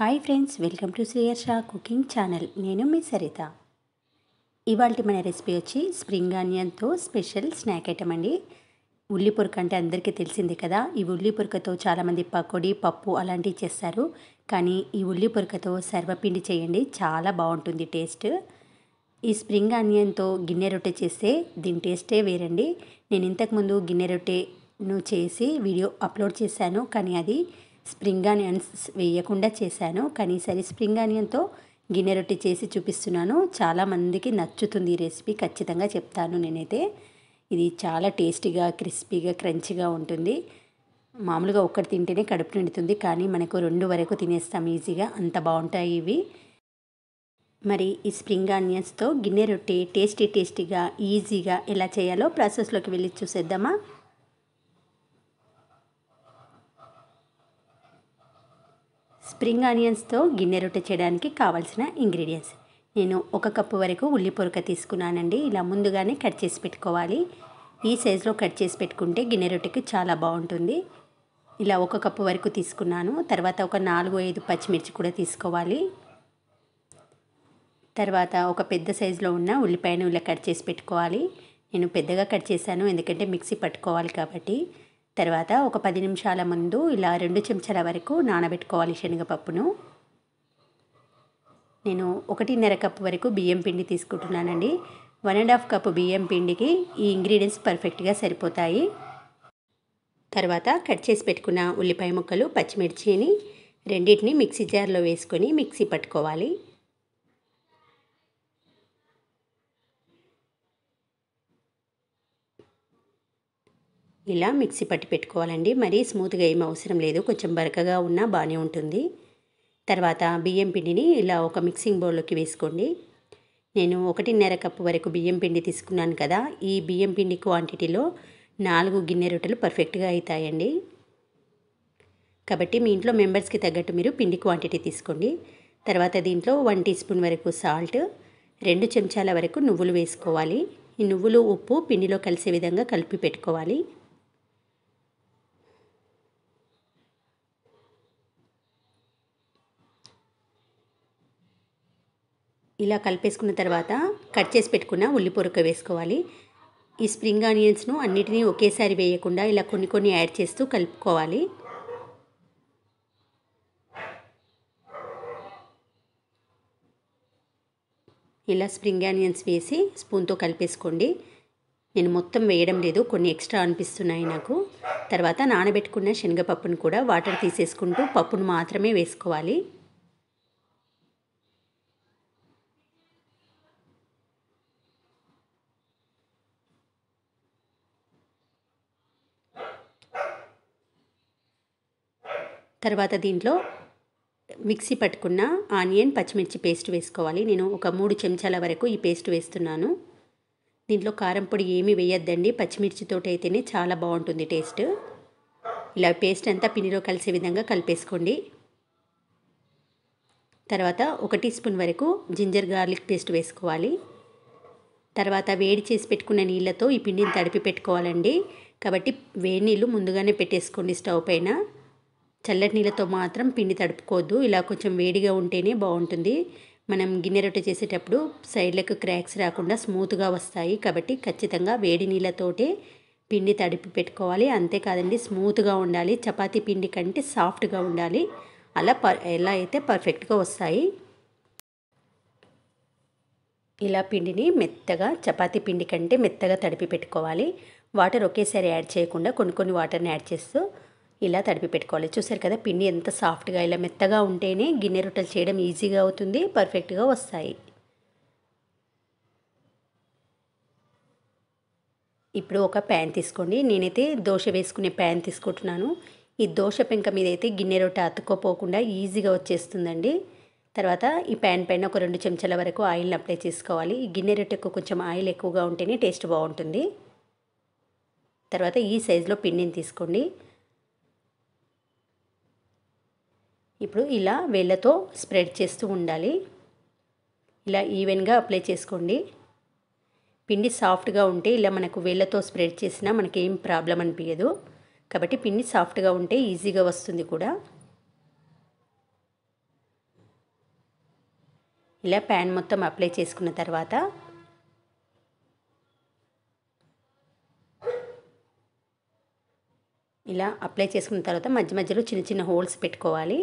hi friends welcome to Shreyarsha cooking channel నేను మీ సరిత ఇవాళ మన రెసిపీ వచ్చి స్ప్రింగ్ ఆనియన్తో స్పెషల్ స్నాక్ ఐటమ్ అండి ఉల్లి పొరక అంటే అందరికీ తెలిసిందే కదా ఈ ఉల్లి పొరకతో చాలామంది పకోడీ పప్పు అలాంటివి చేస్తారు కానీ ఈ ఉల్లి పొరకతో సర్వపిండి చేయండి చాలా బాగుంటుంది టేస్ట్ ఈ స్ప్రింగ్ ఆనియన్తో గిన్నె రొట్టె చేస్తే దీని టేస్టే వేరండి నేను ఇంతకుముందు గిన్నె రొట్టెను చేసి వీడియో అప్లోడ్ చేశాను కానీ అది స్ప్రింగ్ ఆనియన్స్ వేయకుండా చేశాను కానీ సరే స్ప్రింగ్ ఆనియన్తో గిన్నె రొట్టె చేసి చూపిస్తున్నాను చాలామందికి నచ్చుతుంది ఈ రెసిపీ ఖచ్చితంగా చెప్తాను నేనైతే ఇది చాలా టేస్టీగా క్రిస్పీగా క్రంచిగా ఉంటుంది మామూలుగా ఒక్కటి తింటేనే కడుపు నిండుతుంది కానీ మనకు రెండు వరకు తినేస్తాం ఈజీగా అంత బాగుంటాయి ఇవి మరి ఈ స్ప్రింగ్ ఆనియన్స్తో గిన్నె రొట్టె టేస్టీ టేస్టీగా ఈజీగా ఎలా చేయాలో ప్రాసెస్లోకి వెళ్ళి చూసేద్దామా స్ప్రింగ్ ఆనియన్స్తో గిన్నె రొట్టె చేయడానికి కావాల్సిన ఇంగ్రీడియంట్స్ నేను ఒక కప్పు వరకు ఉల్లి పొరక తీసుకున్నానండి ఇలా ముందుగానే కట్ చేసి పెట్టుకోవాలి ఈ సైజులో కట్ చేసి పెట్టుకుంటే గిన్నె రొట్టెకి చాలా బాగుంటుంది ఇలా ఒక కప్పు వరకు తీసుకున్నాను తర్వాత ఒక నాలుగు ఐదు పచ్చిమిర్చి కూడా తీసుకోవాలి తర్వాత ఒక పెద్ద సైజులో ఉన్న ఉల్లిపాయను ఇలా కట్ చేసి పెట్టుకోవాలి నేను పెద్దగా కట్ చేశాను ఎందుకంటే మిక్సీ పట్టుకోవాలి కాబట్టి తర్వాత ఒక పది నిమిషాల ముందు ఇలా రెండు చెంచాల వరకు నానబెట్టుకోవాలి శనగపప్పును నేను ఒకటిన్నర కప్పు వరకు బియ్యం పిండి తీసుకుంటున్నానండి వన్ అండ్ హాఫ్ కప్పు బియ్యం పిండికి ఈ ఇంగ్రీడియంట్స్ పర్ఫెక్ట్గా సరిపోతాయి తర్వాత కట్ చేసి పెట్టుకున్న ఉల్లిపాయ ముక్కలు పచ్చిమిర్చిని రెండింటిని మిక్సీ జార్లో వేసుకొని మిక్సీ పట్టుకోవాలి ఇలా మిక్సీ పట్టి పెట్టుకోవాలండి మరీ స్మూత్గా ఏం అవసరం లేదు కొంచెం బరకగా ఉన్నా బాగానే ఉంటుంది తర్వాత బియ్యం పిండిని ఇలా ఒక మిక్సింగ్ బౌల్లోకి వేసుకోండి నేను ఒకటిన్నర కప్పు వరకు బియ్యం పిండి తీసుకున్నాను కదా ఈ బియ్యం పిండి క్వాంటిటీలో నాలుగు గిన్నె రొట్టెలు పర్ఫెక్ట్గా అవుతాయండి కాబట్టి మీ ఇంట్లో మెంబర్స్కి తగ్గట్టు మీరు పిండి క్వాంటిటీ తీసుకోండి తర్వాత దీంట్లో వన్ టీ స్పూన్ వరకు సాల్ట్ రెండు చెంచాల వరకు నువ్వులు వేసుకోవాలి ఈ నువ్వులు ఉప్పు పిండిలో కలిసే విధంగా కలిపి పెట్టుకోవాలి ఇలా కలిపేసుకున్న తర్వాత కట్ చేసి పెట్టుకున్న ఉల్లిపొరక వేసుకోవాలి ఈ స్ప్రింగ్ ఆనియన్స్ను అన్నిటినీ ఒకేసారి వేయకుండా ఇలా కొన్ని కొన్ని యాడ్ చేస్తూ కలుపుకోవాలి ఇలా స్ప్రింగ్ ఆనియన్స్ వేసి స్పూన్తో కలిపేసుకోండి నేను మొత్తం వేయడం లేదు కొన్ని ఎక్స్ట్రా అనిపిస్తున్నాయి నాకు తర్వాత నానబెట్టుకున్న శనగపప్పును కూడా వాటర్ తీసేసుకుంటూ పప్పును మాత్రమే వేసుకోవాలి తర్వాత దీంట్లో మిక్సీ పట్టుకున్న ఆనియన్ పచ్చిమిర్చి పేస్ట్ వేసుకోవాలి నేను ఒక మూడు చెంచాల వరకు ఈ పేస్ట్ వేస్తున్నాను దీంట్లో కారం పొడి ఏమీ వేయొద్దండి పచ్చిమిర్చితో అయితేనే చాలా బాగుంటుంది టేస్ట్ ఇలా పేస్ట్ అంతా పిండిలో కలిసే విధంగా కలిపేసుకోండి తర్వాత ఒక టీ స్పూన్ వరకు జింజర్ గార్లిక్ పేస్ట్ వేసుకోవాలి తర్వాత వేడి చేసి పెట్టుకున్న నీళ్ళతో ఈ పిండిని తడిపి పెట్టుకోవాలండి కాబట్టి వేడి నీళ్ళు ముందుగానే పెట్టేసుకోండి స్టవ్ పైన చల్లటి నీళ్ళతో మాత్రం పిండి తడుపుకోవద్దు ఇలా కొంచెం వేడిగా ఉంటేనే బాగుంటుంది మనం గిన్నె రొట్టె చేసేటప్పుడు సైడ్లకు క్రాక్స్ రాకుండా స్మూత్గా వస్తాయి కాబట్టి ఖచ్చితంగా వేడి నీళ్ళతోటే పిండి తడిపి పెట్టుకోవాలి అంతేకాదండి స్మూత్గా ఉండాలి చపాతీ పిండి కంటే సాఫ్ట్గా ఉండాలి అలా ప ఎలా అయితే పర్ఫెక్ట్గా వస్తాయి ఇలా పిండిని మెత్తగా చపాతీ పిండి కంటే మెత్తగా తడిపి పెట్టుకోవాలి వాటర్ ఒకేసారి యాడ్ చేయకుండా కొన్ని కొన్ని వాటర్ని యాడ్ చేస్తూ ఇలా తడిపి పెట్టుకోవాలి చూసారు కదా పిండి ఎంత సాఫ్ట్గా ఇలా మెత్తగా ఉంటేనే గిన్నె రొట్టెలు చేయడం ఈజీగా అవుతుంది పర్ఫెక్ట్గా వస్తాయి ఇప్పుడు ఒక ప్యాన్ తీసుకోండి నేనైతే దోశ వేసుకునే ప్యాన్ తీసుకుంటున్నాను ఈ దోశ పెంక మీద అయితే గిన్నె రొట్టె అతుక్కోపోకుండా ఈజీగా వచ్చేస్తుందండి తర్వాత ఈ ప్యాన్ పైన ఒక రెండు చెంచాల వరకు ఆయిల్ని అప్లై చేసుకోవాలి ఈ గిన్నె రొట్టెకు కొంచెం ఆయిల్ ఎక్కువగా ఉంటేనే టేస్ట్ బాగుంటుంది తర్వాత ఈ సైజులో పిండిని తీసుకోండి ఇప్పుడు ఇలా వేళ్ళతో స్ప్రెడ్ చేస్తూ ఉండాలి ఇలా ఈవెన్గా అప్లై చేసుకోండి పిండి సాఫ్ట్గా ఉంటే ఇలా మనకు వేళ్ళతో స్ప్రెడ్ చేసినా మనకేం ప్రాబ్లం అనిపించదు కాబట్టి పిండి సాఫ్ట్గా ఉంటే ఈజీగా వస్తుంది కూడా ఇలా ప్యాన్ మొత్తం అప్లై చేసుకున్న తర్వాత ఇలా అప్లై చేసుకున్న తర్వాత మధ్య మధ్యలో చిన్న చిన్న హోల్స్ పెట్టుకోవాలి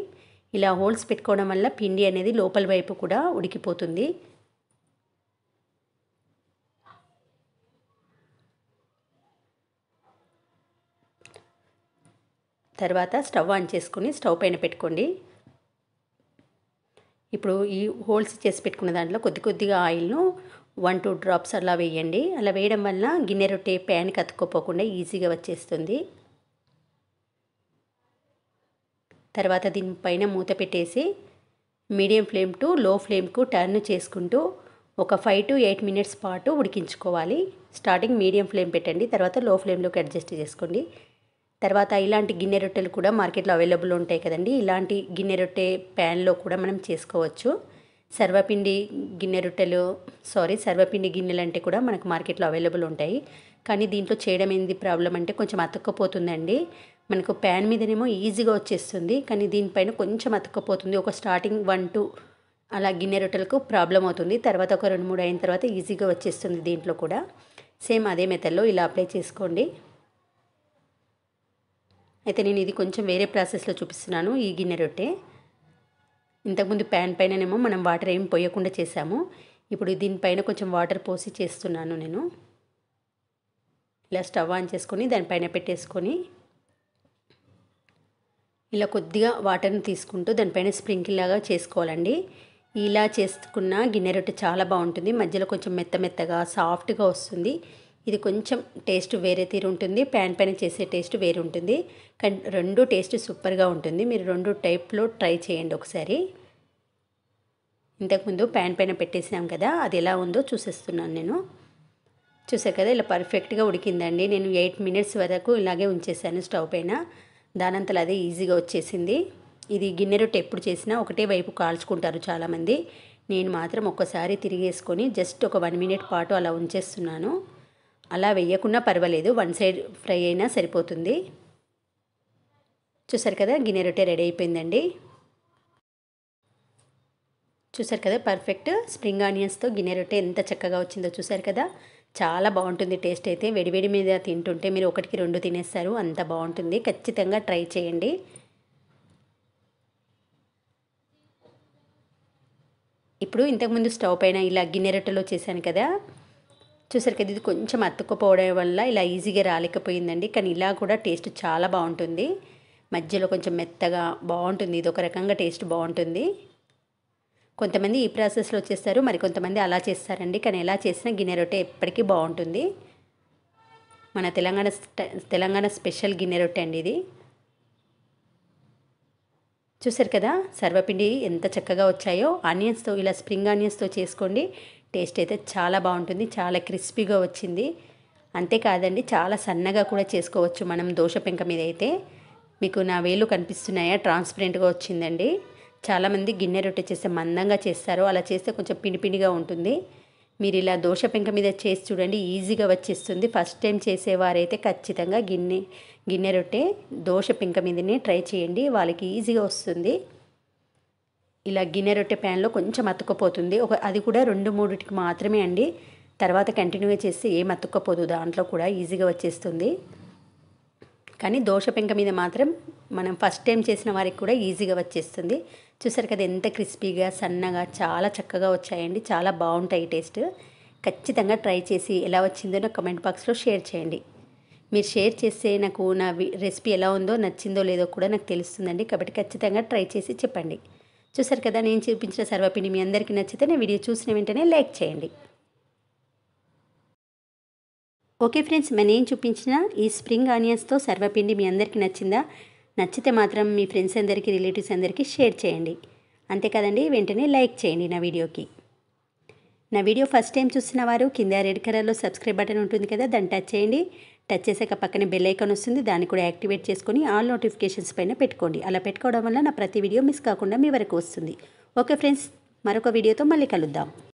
ఇలా హోల్స్ పెట్టుకోవడం వల్ల పిండి అనేది లోపల వైపు కూడా ఉడికిపోతుంది తర్వాత స్టవ్ ఆన్ చేసుకుని స్టవ్ పైన పెట్టుకోండి ఇప్పుడు ఈ హోల్స్ చేసి పెట్టుకున్న దాంట్లో కొద్ది కొద్దిగా ఆయిల్ను వన్ టూ డ్రాప్స్ అలా వేయండి అలా వేయడం వల్ల గిన్నె రొట్టె ప్యాన్ కత్తుకోపోకుండా ఈజీగా వచ్చేస్తుంది తర్వాత దీనిపైన మూత పెట్టేసి మీడియం ఫ్లేమ్ టు లో ఫ్లేమ్కు టర్న్ చేసుకుంటూ ఒక ఫైవ్ టు ఎయిట్ మినిట్స్ పాటు ఉడికించుకోవాలి స్టార్టింగ్ మీడియం ఫ్లేమ్ పెట్టండి తర్వాత లో ఫ్లేమ్లోకి అడ్జస్ట్ చేసుకోండి తర్వాత ఇలాంటి గిన్నె రొట్టెలు కూడా మార్కెట్లో అవైలబుల్ ఉంటాయి కదండి ఇలాంటి గిన్నె రొట్టె ప్యాన్లో కూడా మనం చేసుకోవచ్చు సర్వపిండి గిన్నె రొట్టెలు సారీ సర్వపిండి గిన్నెలు అంటే కూడా మనకు మార్కెట్లో అవైలబుల్ ఉంటాయి కానీ దీంట్లో చేయడం ఏంది ప్రాబ్లం అంటే కొంచెం అతక్కపోతుందండి మనకు ప్యాన్ మీదనేమో ఈజీగా వచ్చేస్తుంది కానీ దీనిపైన కొంచెం అతకపోతుంది ఒక స్టార్టింగ్ వన్ టూ అలా గిన్నె రొట్టెలకు ప్రాబ్లం అవుతుంది తర్వాత ఒక రెండు మూడు అయిన తర్వాత ఈజీగా వచ్చేస్తుంది దీంట్లో కూడా సేమ్ అదే మెథడ్లో ఇలా అప్లై చేసుకోండి అయితే నేను ఇది కొంచెం వేరే ప్రాసెస్లో చూపిస్తున్నాను ఈ గిన్నె రొట్టె ఇంతకుముందు ప్యాన్ పైననేమో మనం వాటర్ ఏమి పోయకుండా చేసాము ఇప్పుడు దీనిపైన కొంచెం వాటర్ పోసి చేస్తున్నాను నేను ఇలా స్టవ్ ఆన్ చేసుకొని దానిపైన పెట్టేసుకొని ఇలా కొద్దిగా వాటర్ని తీసుకుంటూ దానిపైన స్ప్రింకిల్ లాగా చేసుకోవాలండి ఇలా చేసుకున్న గిన్నె రొట్టె చాలా బాగుంటుంది మధ్యలో కొంచెం మెత్త మెత్తగా సాఫ్ట్గా వస్తుంది ఇది కొంచెం టేస్ట్ వేరే తీరు ఉంటుంది ప్యాన్ పైన చేసే టేస్ట్ వేరు ఉంటుంది కానీ రెండు టేస్ట్ సూపర్గా ఉంటుంది మీరు రెండు టైప్లో ట్రై చేయండి ఒకసారి ఇంతకుముందు ప్యాన్ పైన పెట్టేసాం కదా అది ఎలా ఉందో చూసేస్తున్నాను నేను చూసా కదా ఇలా పర్ఫెక్ట్గా ఉడికిందండి నేను ఎయిట్ మినిట్స్ వరకు ఇలాగే ఉంచేసాను స్టవ్ పైన దానంతలు అదే ఈజీగా వచ్చేసింది ఇది గిన్నె రొట్టె ఎప్పుడు చేసినా ఒకటే వైపు కాల్చుకుంటారు చాలామంది నేను మాత్రం ఒక్కసారి తిరిగేసుకొని జస్ట్ ఒక వన్ మినిట్ పాటు అలా ఉంచేస్తున్నాను అలా వేయకుండా పర్వాలేదు వన్ సైడ్ ఫ్రై అయినా సరిపోతుంది చూసారు కదా గిన్నె రొట్టె రెడీ అయిపోయిందండి చూసారు కదా పర్ఫెక్ట్ స్ప్రింగ్ ఆనియన్స్తో గిన్నె రొట్టె ఎంత చక్కగా వచ్చిందో చూసారు కదా చాలా బాగుంటుంది టేస్ట్ అయితే వేడివేడి మీద తింటుంటే మీరు ఒకటికి రెండు తినేస్తారు అంత బాగుంటుంది ఖచ్చితంగా ట్రై చేయండి ఇప్పుడు ఇంతకుముందు స్టవ్ పైన ఇలా గిన్నె రొట్టెలో చేశాను కదా చూసారు కదా ఇది కొంచెం అతుక్కుపోవడం వల్ల ఇలా ఈజీగా రాలేకపోయిందండి కానీ ఇలా కూడా టేస్ట్ చాలా బాగుంటుంది మధ్యలో కొంచెం మెత్తగా బాగుంటుంది ఇది ఒక రకంగా టేస్ట్ బాగుంటుంది కొంతమంది ఈ ప్రాసెస్లో చేస్తారు మరి కొంతమంది అలా చేస్తారండి కానీ ఎలా చేసినా గిన్నె రొట్టె ఎప్పటికీ బాగుంటుంది మన తెలంగాణ తెలంగాణ స్పెషల్ గిన్నె రొట్టె అండి ఇది చూసారు కదా సర్వపిండి ఎంత చక్కగా వచ్చాయో ఆనియన్స్తో ఇలా స్ప్రింగ్ ఆనియన్స్తో చేసుకోండి టేస్ట్ అయితే చాలా బాగుంటుంది చాలా క్రిస్పీగా వచ్చింది అంతేకాదండి చాలా సన్నగా కూడా చేసుకోవచ్చు మనం దోశ పెంక మీద అయితే మీకు నా వేలు కనిపిస్తున్నాయా ట్రాన్స్పరెంట్గా వచ్చిందండి చాలామంది గిన్నె రొట్టె చేస్తే మందంగా చేస్తారు అలా చేస్తే కొంచెం పినిపినిగా ఉంటుంది మీరు ఇలా దోశ పెంక మీద చేసి చూడండి ఈజీగా వచ్చేస్తుంది ఫస్ట్ టైం చేసేవారైతే ఖచ్చితంగా గిన్నె గిన్నె రొట్టె దోశ పెంక మీదనే ట్రై చేయండి వాళ్ళకి ఈజీగా వస్తుంది ఇలా గిన్నె రొట్టె ప్యాన్లో కొంచెం అతుక్కపోతుంది ఒక అది కూడా రెండు మూడుకి మాత్రమే అండి తర్వాత కంటిన్యూగా చేస్తే ఏం అతుక్కపోదు దాంట్లో కూడా ఈజీగా వచ్చేస్తుంది కానీ దోశ పెంక మీద మాత్రం మనం ఫస్ట్ టైం చేసిన వారికి కూడా ఈజీగా వచ్చేస్తుంది చూసారు కదా ఎంత క్రిస్పీగా సన్నగా చాలా చక్కగా వచ్చాయండి చాలా బాగుంటాయి టేస్ట్ ఖచ్చితంగా ట్రై చేసి ఎలా వచ్చిందో నా కమెంట్ బాక్స్లో షేర్ చేయండి మీరు షేర్ చేస్తే నాకు నా రెసిపీ ఎలా ఉందో నచ్చిందో లేదో కూడా నాకు తెలుస్తుందండి కాబట్టి ఖచ్చితంగా ట్రై చేసి చెప్పండి చూసారు కదా నేను చూపించిన సర్వపిండి మీ అందరికీ నచ్చితే నేను వీడియో చూసిన వెంటనే లైక్ చేయండి ఓకే ఫ్రెండ్స్ నేను చూపించిన ఈ స్ప్రింగ్ ఆనియన్స్తో సర్వపిండి మీ అందరికీ నచ్చిందా నచ్చితే మాత్రం మీ ఫ్రెండ్స్ అందరికీ రిలేటివ్స్ అందరికీ షేర్ చేయండి అంతే కదండి వెంటనే లైక్ చేయండి నా వీడియోకి నా వీడియో ఫస్ట్ టైం చూస్తున్న వారు కింద రెడ్ కలర్లో సబ్స్క్రైబ్ బటన్ ఉంటుంది కదా దాన్ని టచ్ చేయండి టచ్ చేసాక పక్కన బెల్ ఐకాన్ వస్తుంది దాన్ని కూడా యాక్టివేట్ చేసుకొని ఆల్ నోటిఫికేషన్స్ పైన పెట్టుకోండి అలా పెట్టుకోవడం వల్ల నా ప్రతి వీడియో మిస్ కాకుండా మీ వరకు వస్తుంది ఓకే ఫ్రెండ్స్ మరొక వీడియోతో మళ్ళీ కలుద్దాం